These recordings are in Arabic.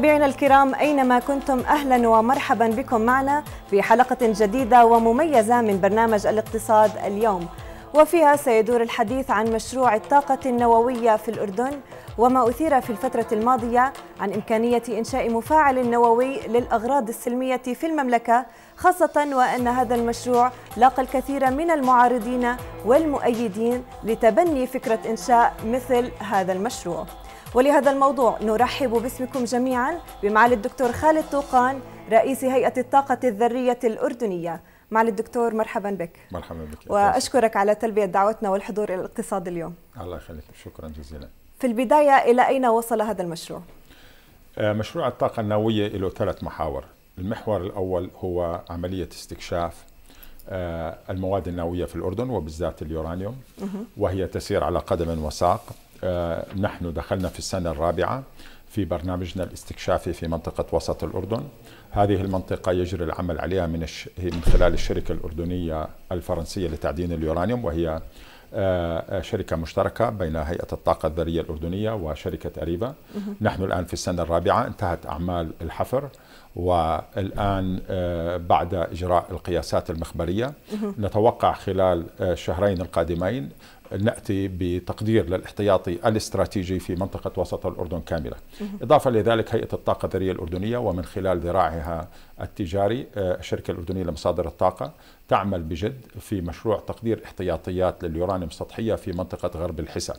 متابعينا الكرام أينما كنتم أهلا ومرحبا بكم معنا في حلقة جديدة ومميزة من برنامج الاقتصاد اليوم وفيها سيدور الحديث عن مشروع الطاقة النووية في الأردن وما أثير في الفترة الماضية عن إمكانية إنشاء مفاعل نووي للأغراض السلمية في المملكة خاصة وأن هذا المشروع لاقى الكثير من المعارضين والمؤيدين لتبني فكرة إنشاء مثل هذا المشروع ولهذا الموضوع نرحب باسمكم جميعا بمعالي الدكتور خالد طوقان رئيس هيئة الطاقة الذرية الأردنية معالي الدكتور مرحبا بك مرحبا بك وأشكرك على تلبية دعوتنا والحضور إلى الاقتصاد اليوم الله يخليك شكرا جزيلا في البداية إلى أين وصل هذا المشروع؟ آه، مشروع الطاقة النووية له ثلاث محاور المحور الأول هو عملية استكشاف آه، المواد النووية في الأردن وبالذات اليورانيوم وهي تسير على قدم وساق آه، نحن دخلنا في السنة الرابعة في برنامجنا الاستكشافي في منطقة وسط الأردن هذه المنطقة يجري العمل عليها من, الش... من خلال الشركة الأردنية الفرنسية لتعدين اليورانيوم وهي آه، آه، شركة مشتركة بين هيئة الطاقة الذرية الأردنية وشركة أريبا نحن الآن في السنة الرابعة انتهت أعمال الحفر والآن بعد إجراء القياسات المخبرية نتوقع خلال الشهرين القادمين ناتي بتقدير للاحتياطي الاستراتيجي في منطقه وسط الاردن كامله. اضافه لذلك هيئه الطاقه الذريه الاردنيه ومن خلال ذراعها التجاري آه، الشركه الاردنيه لمصادر الطاقه تعمل بجد في مشروع تقدير احتياطيات لليورانيوم السطحيه في منطقه غرب الحسا.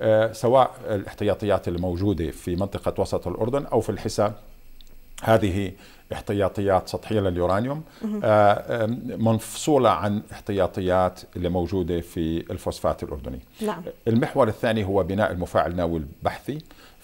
آه، سواء الاحتياطيات الموجوده في منطقه وسط الاردن او في الحسا هذه احتياطيات سطحيه لليورانيوم آه، منفصوله عن احتياطيات اللي موجوده في الفوسفات الاردني نعم. المحور الثاني هو بناء المفاعل النووي البحثي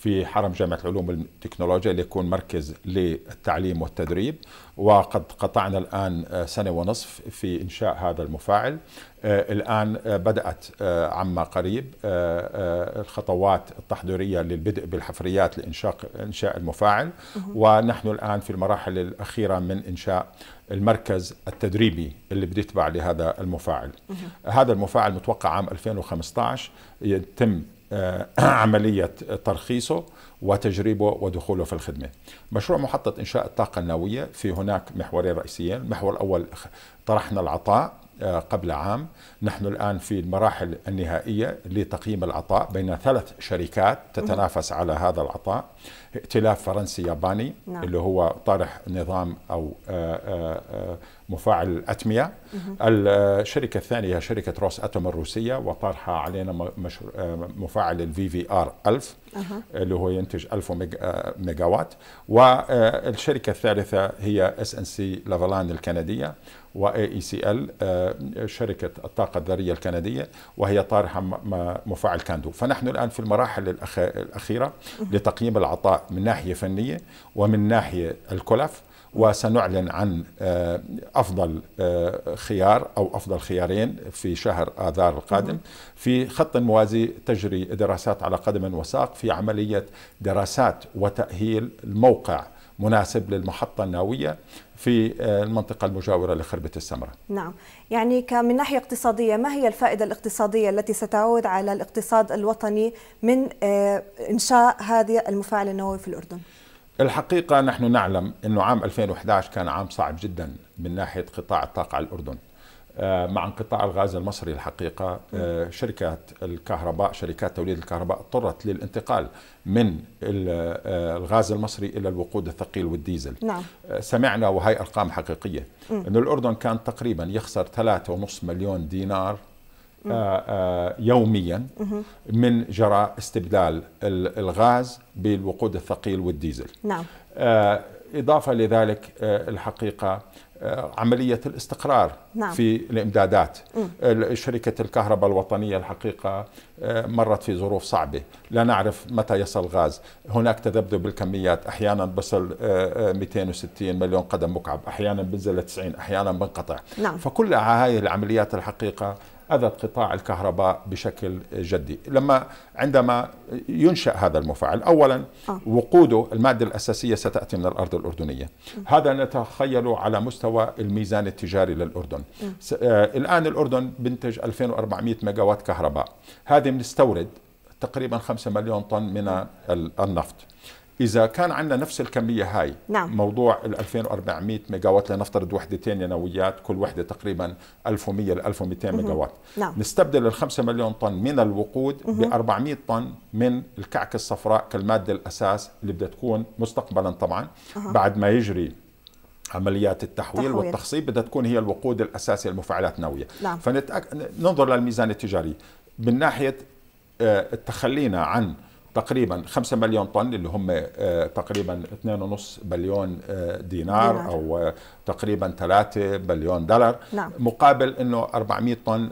في حرم جامعة العلوم والتكنولوجيا ليكون مركز للتعليم والتدريب وقد قطعنا الآن آه، سنة ونصف في إنشاء هذا المفاعل آه، الآن آه، بدأت عما قريب الخطوات التحضيرية للبدء بالحفريات لإنشاء إنشاء المفاعل ونحن الآن في المراحل الأخيرة من إنشاء المركز التدريبي اللي بده يتبع لهذا المفاعل هذا المفاعل متوقع عام 2015 يتم آه، عملية ترخيصه وتجريبه ودخوله في الخدمة مشروع محطة إنشاء الطاقة النووية في هناك محورين رئيسيين المحور الأول طرحنا العطاء آه، قبل عام نحن الآن في المراحل النهائية لتقييم العطاء بين ثلاث شركات تتنافس على هذا العطاء ائتلاف فرنسي ياباني نعم. اللي هو طرح نظام او آه، آه، آه، مفاعل الاتميه الشركه الثانيه هي شركه روس اتوم الروسيه وطرحها علينا مفاعل الفي في ار 1000 اللي هو ينتج 1000 ميجا وات والشركه الثالثه هي اس ان سي لافالان الكنديه واي اي سي ال شركه الطاقه الذريه الكنديه وهي طارحه مفاعل كاندو فنحن الان في المراحل الاخيره لتقييم العطاء من ناحية فنية ومن ناحية الكلف وسنعلن عن آه، أفضل آه، خيار أو أفضل خيارين في شهر آذار القادم في خط موازي تجري دراسات على قدم وساق في عملية دراسات وتأهيل الموقع مناسب للمحطة الناوية في آه، المنطقة المجاورة لخربة السمرة نعم يعني من ناحية اقتصادية ما هي الفائدة الاقتصادية التي ستعود على الاقتصاد الوطني من آه، إنشاء هذه المفاعل النووي في الأردن؟ الحقيقة نحن نعلم أنه عام 2011 كان عام صعب جدا من ناحية قطاع الطاقة على الأردن آه، مع انقطاع الغاز المصري الحقيقة آه، شركات الكهرباء شركات توليد الكهرباء اضطرت للانتقال من آه، الغاز المصري إلى الوقود الثقيل والديزل نعم. سمعنا وهي أرقام حقيقية أن الأردن كان تقريبا يخسر 3.5 مليون دينار يوميا من جراء استبدال الغاز بالوقود الثقيل والديزل نعم إضافة لذلك آه، الحقيقة آه، عملية الاستقرار نعم. في الإمدادات م. شركة الكهرباء الوطنية الحقيقة آه، مرت في ظروف صعبة لا نعرف متى يصل غاز هناك تذبذب بالكميات أحيانا بصل 260 مليون قدم مكعب أحيانا بنزل 90 أحيانا بنقطع نعم. فكل هذه العمليات الحقيقة هذا قطاع الكهرباء بشكل جدي لما عندما ينشأ هذا المفاعل أولا آه. وقوده المادة الأساسية ستأتي من الأرض الأردنية هذا نتخيله على مستوى الميزان التجاري للأردن آه، الآن الأردن بنتج 2400 ميجاوات كهرباء هذه بنستورد تقريبا 5 مليون طن من النفط إذا كان عندنا نفس الكمية هاي نعم. موضوع ال 2400 ميجا وات لنفترض وحدتين نوويات كل وحدة تقريبا 1100 ل 1200 ميجا وات نعم. نستبدل ال 5 مليون طن من الوقود ب 400 طن من الكعك الصفراء كالمادة الأساس اللي بدها تكون مستقبلا طبعا أه. بعد ما يجري عمليات التحويل تحويل. والتخصيب بدها تكون هي الوقود الأساسي للمفاعلات النووية نعم. فننظر فنتأك... للميزان التجاري من ناحية التخلينا آه، عن تقريبا 5 مليون طن اللي هم آه، تقريبا 2.5 بليون آه، دينار, دينار او آه، تقريبا 3 بليون دولار نعم. مقابل انه 400 طن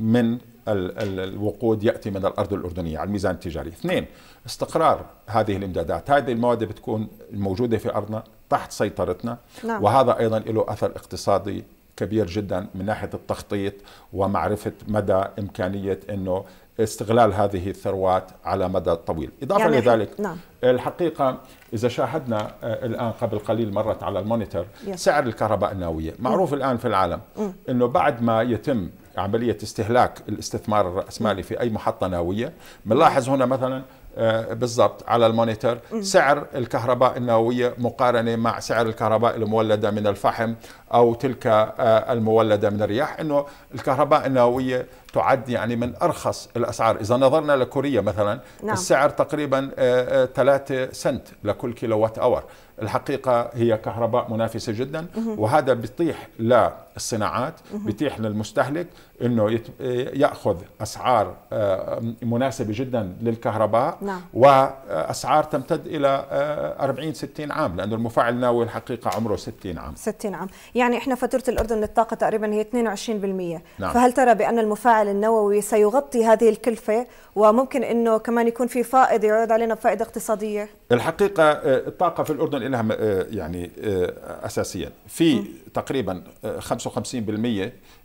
من الوقود ياتي من الارض الاردنيه على الميزان التجاري. اثنين استقرار هذه الامدادات، هذه المواد بتكون موجوده في ارضنا تحت سيطرتنا نعم. وهذا ايضا له اثر اقتصادي كبير جدا من ناحيه التخطيط ومعرفه مدى امكانيه انه استغلال هذه الثروات على مدى طويل إضافة يعني لذلك نعم. الحقيقة إذا شاهدنا آه، الآن قبل قليل مرت على المونيتور سعر الكهرباء النووية معروف م. الآن في العالم م. أنه بعد ما يتم عملية استهلاك الاستثمار الرأسمالي في أي محطة نووية بنلاحظ هنا مثلا آه، بالضبط على المونيتور سعر الكهرباء النووية مقارنة مع سعر الكهرباء المولدة من الفحم او تلك آه، المولده من الرياح انه الكهرباء النوويه تعد يعني من ارخص الاسعار اذا نظرنا لكوريا مثلا نعم. السعر تقريبا 3 آه، آه، سنت لكل كيلووات اور الحقيقه هي كهرباء منافسه جدا وهذا بيطيح للصناعات بيطيح للمستهلك انه ياخذ اسعار مناسبه جدا للكهرباء نعم. واسعار تمتد الى 40 60 عام لانه المفاعل النووي الحقيقه عمره 60 عام 60 عام يعني يعني احنا فاتوره الاردن للطاقه تقريبا هي 22% نعم. فهل ترى بان المفاعل النووي سيغطي هذه الكلفه وممكن انه كمان يكون في فائض يعود علينا بفائده اقتصاديه الحقيقه آه، الطاقه في الاردن لها آه، يعني آه، اساسيا في تقريبا 55%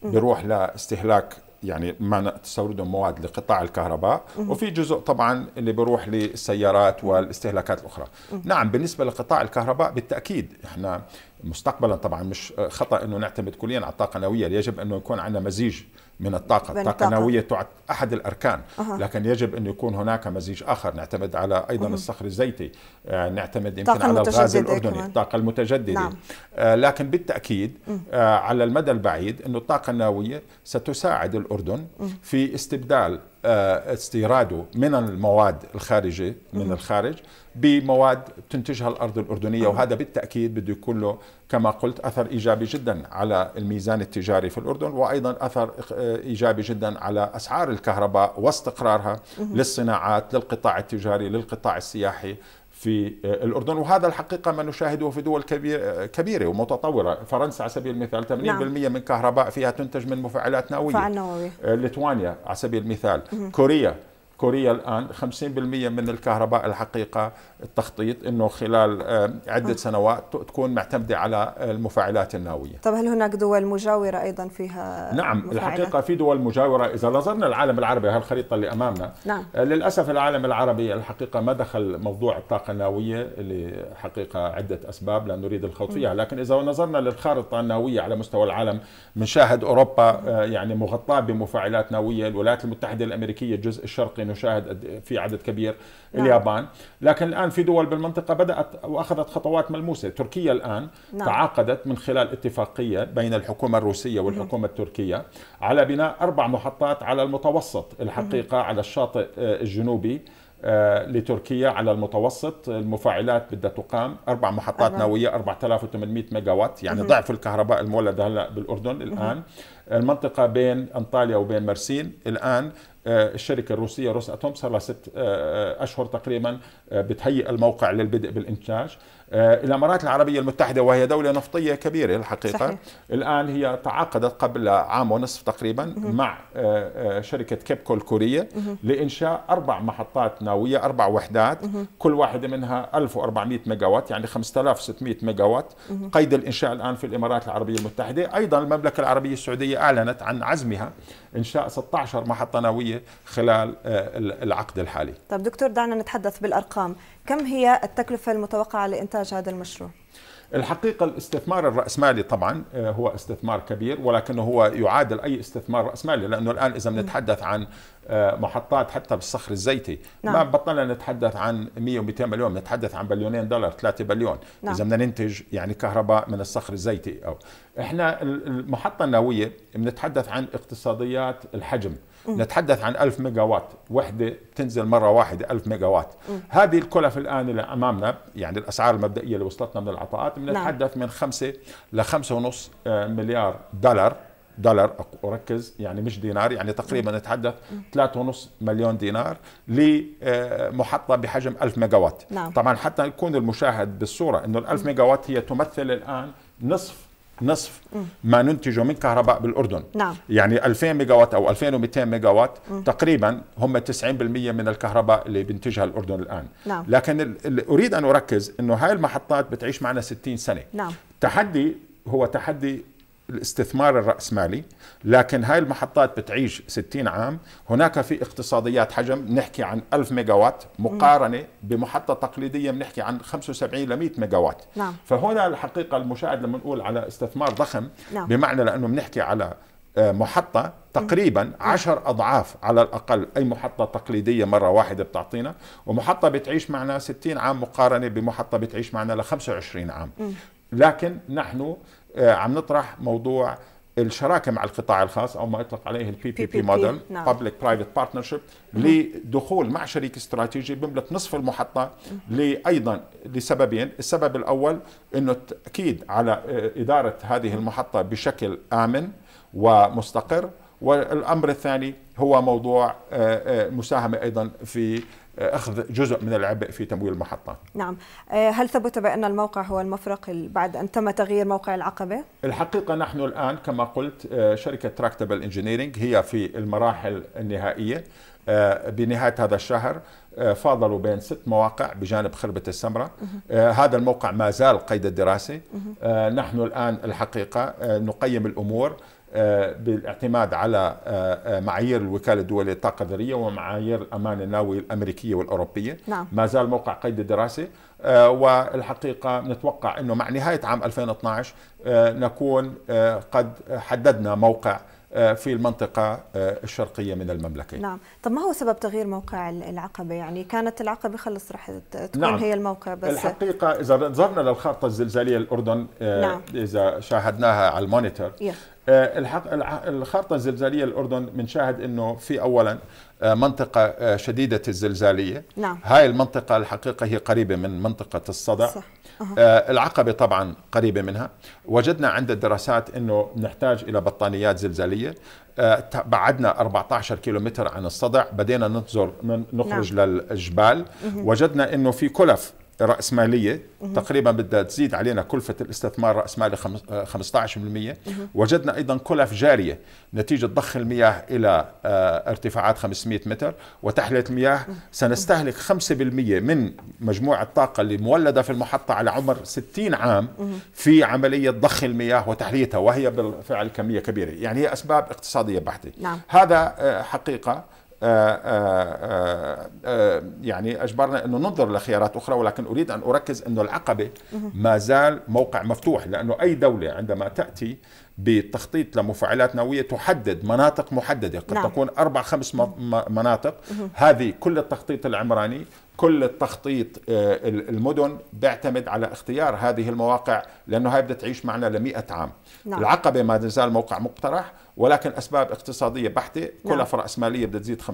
بيروح لاستهلاك يعني ما تستورده مواد لقطاع الكهرباء وفي جزء طبعا اللي بيروح للسيارات والاستهلاكات الاخرى نعم بالنسبه لقطاع الكهرباء بالتاكيد احنا مستقبلا طبعا مش خطا انه نعتمد كليا على الطاقه النوويه يجب انه يكون عندنا مزيج من الطاقه الطاقه النوويه تعد احد الاركان أه. لكن يجب انه يكون هناك مزيج اخر نعتمد على ايضا أه. الصخر الزيتي آه، نعتمد يمكن على الغاز الاردني الطاقه المتجدده نعم. آه، لكن بالتاكيد آه على المدى البعيد انه الطاقه النوويه ستساعد الاردن أه. في استبدال آه، استيراده من المواد الخارجية من الخارج بمواد تنتجها الارض الاردنيه وهذا بالتاكيد بده يكون له كما قلت اثر ايجابي جدا على الميزان التجاري في الاردن وايضا اثر آه، ايجابي جدا على اسعار الكهرباء واستقرارها للصناعات للقطاع التجاري للقطاع السياحي في آه، الأردن وهذا الحقيقة ما نشاهده في دول آه، كبيرة ومتطورة فرنسا على سبيل المثال 80% نعم. من كهرباء فيها تنتج من مفاعلات نووية آه، ليتوانيا على سبيل المثال مم. كوريا كوريا الآن 50% من الكهرباء الحقيقة التخطيط أنه خلال آه، عدة أه. سنوات تكون معتمدة على المفاعلات النووية طب هل هناك دول مجاورة أيضا فيها نعم مفاعلة؟ الحقيقة في دول مجاورة إذا نظرنا العالم العربي هالخريطة اللي أمامنا نعم. آه، للأسف العالم العربي الحقيقة ما دخل موضوع الطاقة النووية لحقيقة عدة أسباب لا نريد الخوض فيها لكن إذا نظرنا للخارطة النووية على مستوى العالم بنشاهد أوروبا يعني مغطاة بمفاعلات نووية الولايات المتحدة الأمريكية الجزء الشرقي نشاهد في عدد كبير نعم. اليابان لكن الآن في دول بالمنطقة بدأت وأخذت خطوات ملموسة تركيا الآن نعم. تعاقدت من خلال اتفاقية بين الحكومة الروسية والحكومة التركية على بناء أربع محطات على المتوسط الحقيقة على الشاطئ آه، الجنوبي آه، لتركيا على المتوسط المفاعلات بدها تقام اربع محطات أربعة. نوويه 4800 ميجا وات يعني ضعف الكهرباء المولده هلا بالاردن الان المنطقة بين أنطاليا وبين مرسين الآن آه، الشركة الروسية روس أتوم صار لها ست آه، آه، أشهر تقريبا بتهيئ الموقع للبدء بالإنتاج الإمارات العربية المتحدة وهي دولة نفطية كبيرة الحقيقة صحيح. الآن هي تعاقدت قبل عام ونصف تقريبا مع شركة كيبكو الكورية لإنشاء أربع محطات نووية أربع وحدات كل واحدة منها 1400 ميجاوات يعني 5600 ميجاوات قيد الإنشاء الآن في الإمارات العربية المتحدة أيضا المملكة العربية السعودية أعلنت عن عزمها إنشاء 16 محطة نووية خلال آه، العقد الحالي طب دكتور دعنا نتحدث بالأرقام كم هي التكلفة المتوقعة لإنتاج هذا المشروع؟ الحقيقة الاستثمار الرأسمالي طبعا آه، هو استثمار كبير ولكنه هو يعادل أي استثمار رأسمالي لأنه الآن إذا بنتحدث عن آه، محطات حتى بالصخر الزيتي نعم. ما بطلنا نتحدث عن 100 و200 مليون نتحدث عن بليونين دولار 3 بليون نعم. إذا بدنا ننتج يعني كهرباء من الصخر الزيتي أو إحنا المحطة النووية بنتحدث عن اقتصاديات الحجم نتحدث عن 1000 ميجا وات وحده بتنزل مره واحده 1000 ميجا وات هذه الكلف الان اللي امامنا يعني الاسعار المبدئيه اللي وصلتنا من العطاءات نعم. بنتحدث من 5 ل 5.5 مليار دولار دولار اركز يعني مش دينار يعني تقريبا نتحدث 3.5 مليون دينار لمحطه آه، بحجم 1000 ميجا وات نعم. طبعا حتى يكون المشاهد بالصوره انه ال 1000 ميجا وات هي تمثل الان نصف نصف ما ننتجه من كهرباء بالاردن نعم. يعني 2000 ميجا وات او 2200 ميجا وات تقريبا هم 90% من الكهرباء اللي بينتجها الاردن الان نعم. لكن اللي اريد ان اركز انه هاي المحطات بتعيش معنا 60 سنه نعم. التحدي هو تحدي الاستثمار الرأسمالي لكن هاي المحطات بتعيش 60 عام هناك في اقتصاديات حجم نحكي عن 1000 ميجاوات مقارنة بمحطة تقليدية بنحكي عن 75 ل 100 ميجاوات نعم. فهنا الحقيقة المشاهد لما نقول على استثمار ضخم نعم. بمعنى لأنه بنحكي على آه، محطة تقريبا نعم. عشر أضعاف على الأقل أي محطة تقليدية مرة واحدة بتعطينا ومحطة بتعيش معنا 60 عام مقارنة بمحطة بتعيش معنا ل 25 عام لكن نحن آه، عم نطرح موضوع الشراكه مع القطاع الخاص او ما يطلق عليه البي بي بي موديل بابليك برايفت بارتنرشيب لدخول مع شريك استراتيجي بيملك نصف المحطه ايضا لسببين، السبب الاول انه التاكيد على آه، اداره هذه المحطه بشكل امن ومستقر والامر الثاني هو موضوع آه، مساهمه ايضا في أخذ جزء من العبء في تمويل المحطات نعم آه، هل ثبت بأن الموقع هو المفرق بعد أن تم تغيير موقع العقبة؟ الحقيقة نحن الآن كما قلت آه، شركة تراكتبل انجينيرينج هي في المراحل النهائية آه، بنهاية هذا الشهر فاضلوا بين ست مواقع بجانب خربة السمرة هذا الموقع ما زال قيد الدراسة نحن الآن الحقيقة نقيم الأمور آه، بالاعتماد على آه، آه، معايير الوكاله الدوليه للطاقه الذريه ومعايير الامان النووي الامريكيه والاوروبيه نعم. ما زال موقع قيد الدراسه والحقيقه نتوقع انه مع نهايه عام 2012 نكون قد حددنا موقع في المنطقة الشرقية من المملكة نعم طب ما هو سبب تغيير موقع العقبة يعني كانت العقبة خلص رح تكون نعم. هي الموقع بس الحقيقة إذا نظرنا للخارطة الزلزالية الأردن نعم. إذا شاهدناها على المونيتور yeah. آه، الخارطه الزلزاليه الاردن بنشاهد انه في اولا آه، منطقه آه، شديده الزلزاليه نعم. هاي المنطقه الحقيقه هي قريبه من منطقه الصدع صح. أه. العقبه طبعا قريبه منها وجدنا عند الدراسات انه نحتاج الى بطانيات زلزاليه بعدنا 14 كيلومتر عن الصدع بدينا ننظر نخرج نعم. للجبال وجدنا انه في كلف رأسمالية تقريبا بدها تزيد علينا كلفة الاستثمار مالي 15% آه، وجدنا أيضا كلف جارية نتيجة ضخ المياه إلى آه، ارتفاعات 500 متر وتحلية المياه سنستهلك 5% من مجموع الطاقة اللي مولدة في المحطة على عمر 60 عام في عملية ضخ المياه وتحليتها وهي بالفعل كمية كبيرة يعني هي أسباب اقتصادية بحتة نعم. هذا آه، حقيقة آه، آه، آه، يعني اجبرنا انه ننظر لخيارات اخرى ولكن اريد ان اركز انه العقبه ما زال موقع مفتوح لانه اي دوله عندما تاتي بتخطيط لمفاعلات نوويه تحدد مناطق محدده قد نعم. تكون اربع خمس مناطق هذه كل التخطيط العمراني كل التخطيط آه، المدن بيعتمد على اختيار هذه المواقع لانه هاي بدها تعيش معنا ل عام نعم. العقبه ما زال موقع مقترح ولكن اسباب اقتصاديه بحته نعم. كلف راس ماليه بدها تزيد 15%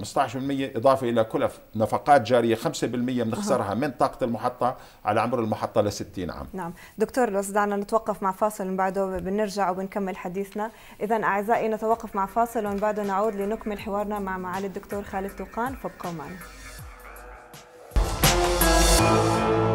اضافه الى كلف نفقات جاريه 5% بنخسرها من طاقه المحطه على عمر المحطه ل 60 عام نعم دكتور لو دعنا نتوقف مع فاصل من بعده بنرجع وبنكمل حديثنا اذا اعزائي نتوقف مع فاصل ومن بعده نعود لنكمل حوارنا مع معالي الدكتور خالد توقان فابقوا معنا Peace.